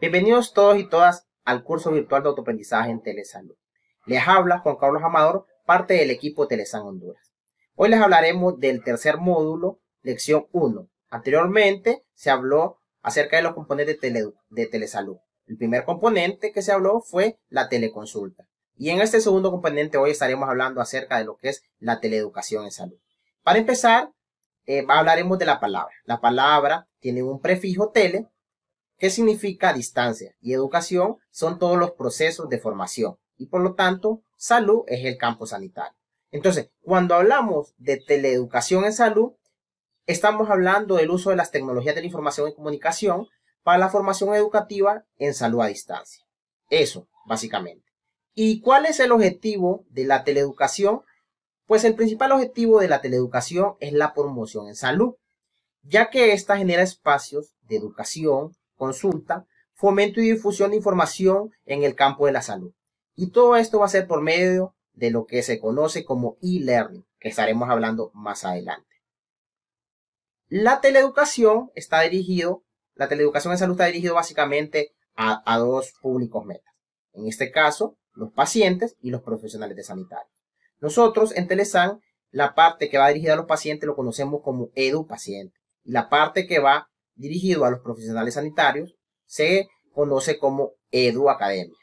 Bienvenidos todos y todas al curso virtual de autoaprendizaje en Telesalud. Les habla Juan Carlos Amador, parte del equipo Telesan Honduras. Hoy les hablaremos del tercer módulo, lección 1. Anteriormente se habló acerca de los componentes de, Telesalud. El primer componente que se habló fue la teleconsulta. Y en este segundo componente hoy estaremos hablando acerca de lo que es la teleeducación en salud. Para empezar, eh, hablaremos de la palabra. La palabra tiene un prefijo tele ¿Qué significa distancia? Y educación son todos los procesos de formación. Y por lo tanto, salud es el campo sanitario. Entonces, cuando hablamos de teleeducación en salud, estamos hablando del uso de las tecnologías de la información y comunicación para la formación educativa en salud a distancia. Eso, básicamente. ¿Y cuál es el objetivo de la teleeducación? Pues el principal objetivo de la teleeducación es la promoción en salud, ya que ésta genera espacios de educación, consulta, fomento y difusión de información en el campo de la salud. Y todo esto va a ser por medio de lo que se conoce como e-learning, que estaremos hablando más adelante. La teleeducación está dirigido, la teleeducación en salud está dirigido básicamente a, a dos públicos metas. En este caso, los pacientes y los profesionales de sanitario. Nosotros en Telesan, la parte que va dirigida a los pacientes lo conocemos como edupaciente. Y la parte que va dirigido a los profesionales sanitarios se conoce como eduacademia.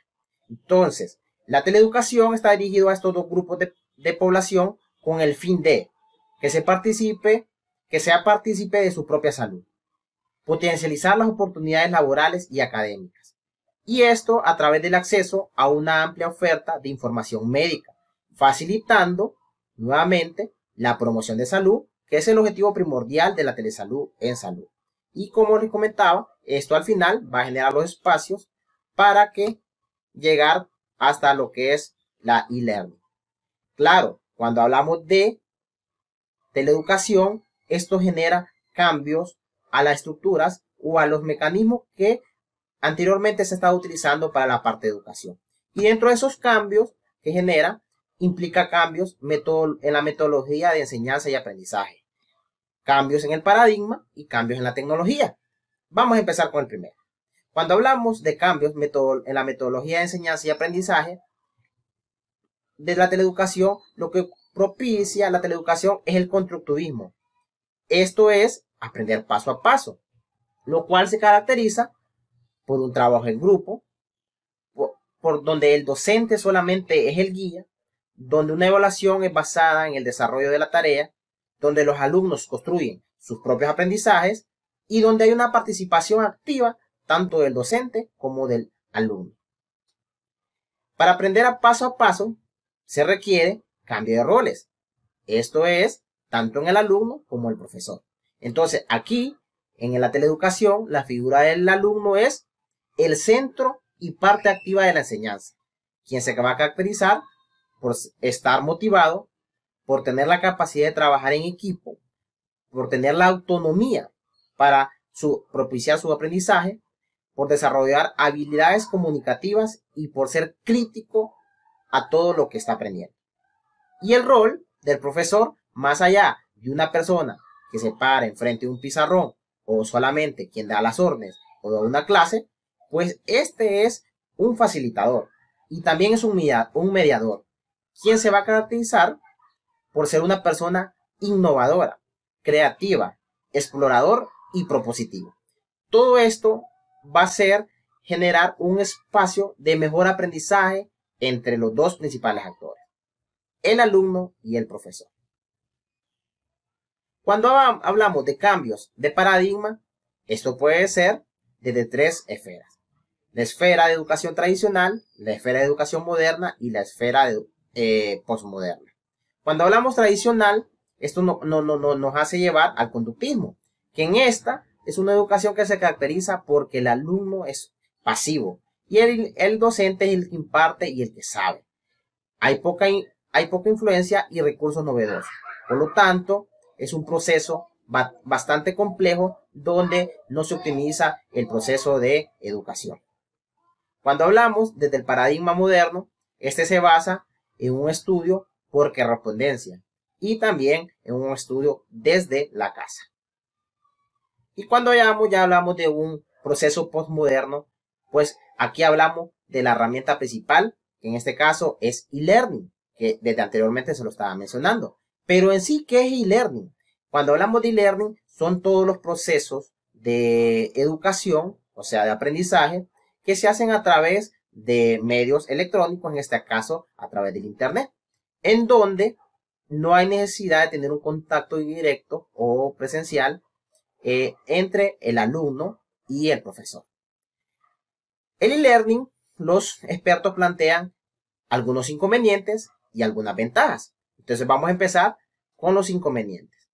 Entonces, la teleeducación está dirigida a estos dos grupos de, población con el fin de que se participe, que sea partícipe de su propia salud, potencializar las oportunidades laborales y académicas. Y esto a través del acceso a una amplia oferta de información médica, facilitando nuevamente la promoción de salud, que es el objetivo primordial de la telesalud en salud. Y como les comentaba, esto al final va a generar los espacios para que llegar hasta lo que es la e-learning. Claro, cuando hablamos de teleeducación, esto genera cambios a las estructuras o a los mecanismos que anteriormente se estaba utilizando para la parte de educación. Y dentro de esos cambios que genera, implica cambios en la metodología de enseñanza y aprendizaje cambios en el paradigma y cambios en la tecnología. Vamos a empezar con el primero. Cuando hablamos de cambios en la metodología de enseñanza y aprendizaje de la teleeducación, lo que propicia la teleeducación es el constructivismo. Esto es aprender paso a paso, lo cual se caracteriza por un trabajo en grupo, por, por donde el docente solamente es el guía, donde una evaluación es basada en el desarrollo de la tarea donde los alumnos construyen sus propios aprendizajes y donde hay una participación activa tanto del docente como del alumno. Para aprender a paso a paso se requiere cambio de roles. Esto es tanto en el alumno como el profesor. Entonces, aquí en la teleeducación, la figura del alumno es el centro y parte activa de la enseñanza, quien se va a caracterizar por estar motivado por tener la capacidad de trabajar en equipo, por tener la autonomía para propiciar su aprendizaje, por desarrollar habilidades comunicativas y por ser crítico a todo lo que está aprendiendo. Y el rol del profesor, más allá de una persona que se para enfrente de un pizarrón o solamente quien da las órdenes o da una clase, pues este es un facilitador y también es un mediador, quien se va a caracterizar por ser una persona innovadora, creativa, explorador y propositivo. Todo esto va a ser generar un espacio de mejor aprendizaje entre los dos principales actores, el alumno y el profesor. Cuando hablamos de cambios de paradigma, esto puede ser desde tres esferas. La esfera de educación tradicional, la esfera de educación moderna y la esfera de, eh, postmoderna. Cuando hablamos tradicional, esto no, no, no, nos hace llevar al conductismo, que en esta es una educación que se caracteriza porque el alumno es pasivo y el, docente es el que imparte y el que sabe. Hay poca, hay poca influencia y recursos novedosos. Por lo tanto, es un proceso bastante complejo donde no se optimiza el proceso de educación. Cuando hablamos desde el paradigma moderno, este se basa en un estudio por correspondencia y también en un estudio desde la casa. Y cuando hablamos, ya hablamos de un proceso postmoderno, pues aquí hablamos de la herramienta principal, que en este caso es e-learning, que desde anteriormente se lo estaba mencionando. Pero en sí, ¿qué es e-learning? Cuando hablamos de e-learning, son todos los procesos de educación, o sea, de aprendizaje, que se hacen a través de medios electrónicos, en este caso a través del Internet en donde no hay necesidad de tener un contacto directo o presencial eh, entre el alumno y el profesor. El e-learning, los expertos plantean algunos inconvenientes y algunas ventajas. Entonces vamos a empezar con los inconvenientes.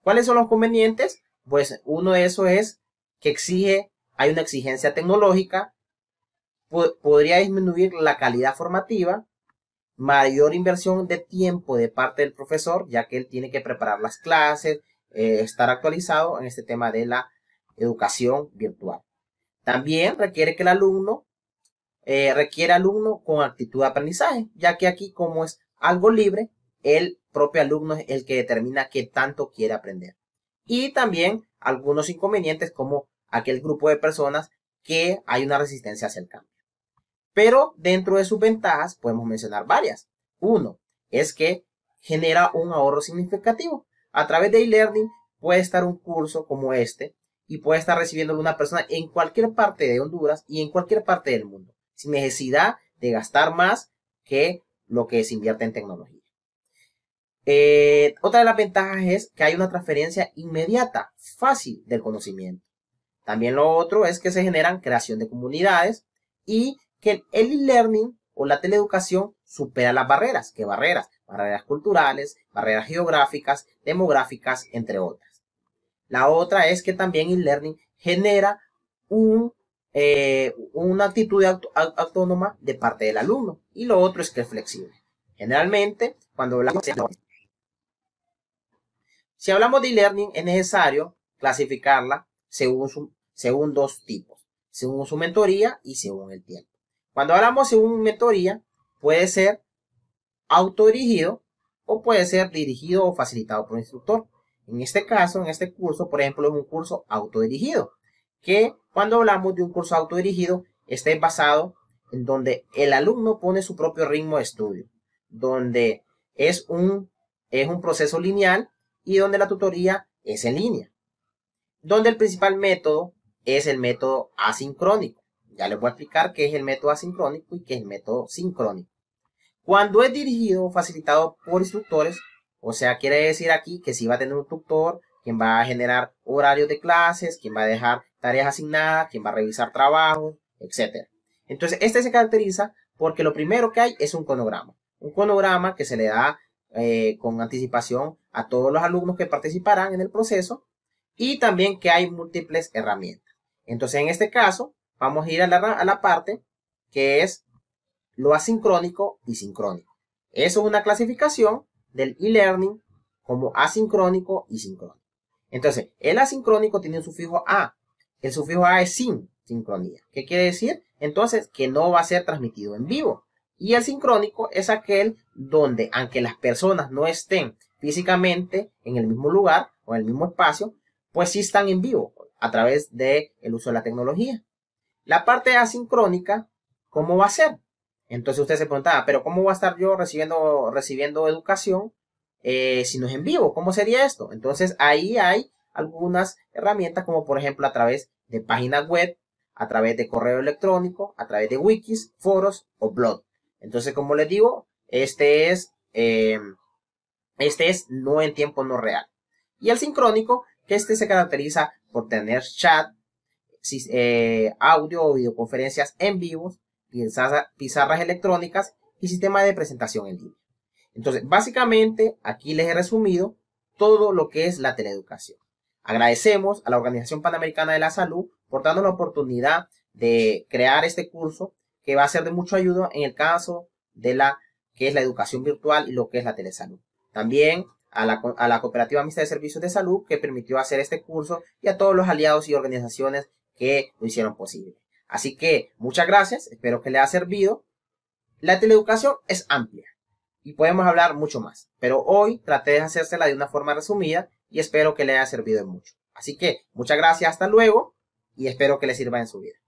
¿Cuáles son los inconvenientes? Pues uno de esos es que exige, hay una exigencia tecnológica, podría disminuir la calidad formativa, mayor inversión de tiempo de parte del profesor, ya que él tiene que preparar las clases, eh, estar actualizado en este tema de la educación virtual. También requiere que el alumno eh, requiere alumno con actitud de aprendizaje, ya que aquí como es algo libre, el propio alumno es el que determina qué tanto quiere aprender. Y también algunos inconvenientes como aquel grupo de personas que hay una resistencia hacia el cambio. Pero dentro de sus ventajas podemos mencionar varias. Uno, es que genera un ahorro significativo. A través de e-learning puede estar un curso como este y puede estar recibiéndolo una persona en cualquier parte de Honduras y en cualquier parte del mundo, sin necesidad de gastar más que lo que se invierte en tecnología. Eh, otra de las ventajas es que hay una transferencia inmediata, fácil del conocimiento. También lo otro es que se generan creación de comunidades y que el e-learning o la teleeducación supera las barreras. ¿Qué barreras? Barreras culturales, barreras geográficas, demográficas, entre otras. La otra es que también e-learning genera un, eh, una actitud autónoma de parte del alumno. Y lo otro es que es flexible. Generalmente, cuando hablamos de... Si hablamos de e-learning, es necesario clasificarla según, según dos tipos, según su mentoría y según el tiempo. Cuando hablamos de un mentoría, puede ser autodirigido o puede ser dirigido o facilitado por un instructor. En este caso, en este curso, por ejemplo, es un curso autodirigido, que cuando hablamos de un curso autodirigido, está basado en donde el alumno pone su propio ritmo de estudio, donde es un, es un proceso lineal y donde la tutoría es en línea, donde el principal método es el método asincrónico, ya les voy a explicar qué es el método asincrónico y qué es el método sincrónico. Cuando es dirigido o facilitado por instructores, o sea, quiere decir aquí que si va a tener un tutor, quien va a generar horarios de clases, quien va a dejar tareas asignadas, quien va a revisar trabajo, etc. Entonces, este se caracteriza porque lo primero que hay es un cronograma. Un cronograma que se le da eh, con anticipación a todos los alumnos que participarán en el proceso y también que hay múltiples herramientas. Entonces, en este caso, Vamos a ir a la, parte que es lo asincrónico y sincrónico. Eso es una clasificación del e-learning como asincrónico y sincrónico. Entonces, el asincrónico tiene un sufijo A. El sufijo A es sin sincronía. ¿Qué quiere decir? Entonces, que no va a ser transmitido en vivo. Y el sincrónico es aquel donde, aunque las personas no estén físicamente en el mismo lugar o en el mismo espacio, pues sí están en vivo a través del uso de la tecnología. La parte asincrónica, ¿cómo va a ser? Entonces usted se preguntaba, ah, pero ¿cómo va a estar yo recibiendo, recibiendo educación eh, si no es en vivo? ¿Cómo sería esto? Entonces ahí hay algunas herramientas como por ejemplo a través de páginas web, a través de correo electrónico, a través de wikis, foros o blog. Entonces como les digo, este es, em, este es no en tiempo no real. Y el sincrónico, que este se caracteriza por tener chat, eh, audio o videoconferencias en vivos, pizarras electrónicas y sistema de presentación en línea. Entonces, básicamente, aquí les he resumido todo lo que es la teleeducación. Agradecemos a la Organización Panamericana de la Salud por darnos la oportunidad de crear este curso que va a ser de mucho ayuda en el caso de la que es la educación virtual y lo que es la telesalud. También a la, a la Cooperativa Amistad de Servicios de Salud que permitió hacer este curso y a todos los aliados y organizaciones que lo hicieron posible. Así que muchas gracias, espero que le haya servido. La teleeducación es amplia y podemos hablar mucho más, pero hoy traté de hacérsela de una forma resumida y espero que le haya servido en mucho. Así que muchas gracias, hasta luego y espero que les sirva en su vida.